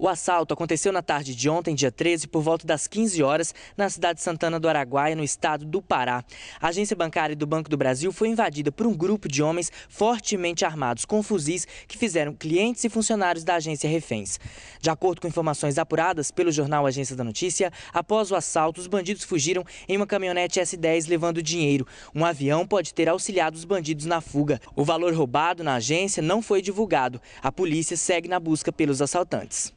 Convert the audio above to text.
O assalto aconteceu na tarde de ontem, dia 13, por volta das 15 horas, na cidade de Santana do Araguaia, no estado do Pará. A agência bancária do Banco do Brasil foi invadida por um grupo de homens fortemente armados com fuzis que fizeram clientes e funcionários da agência reféns. De acordo com informações apuradas pelo jornal Agência da Notícia, após o assalto, os bandidos fugiram em uma caminhonete S10 levando dinheiro. Um avião pode ter auxiliado os bandidos na fuga. O valor roubado na agência não foi divulgado. A polícia segue na busca pelos assaltantes.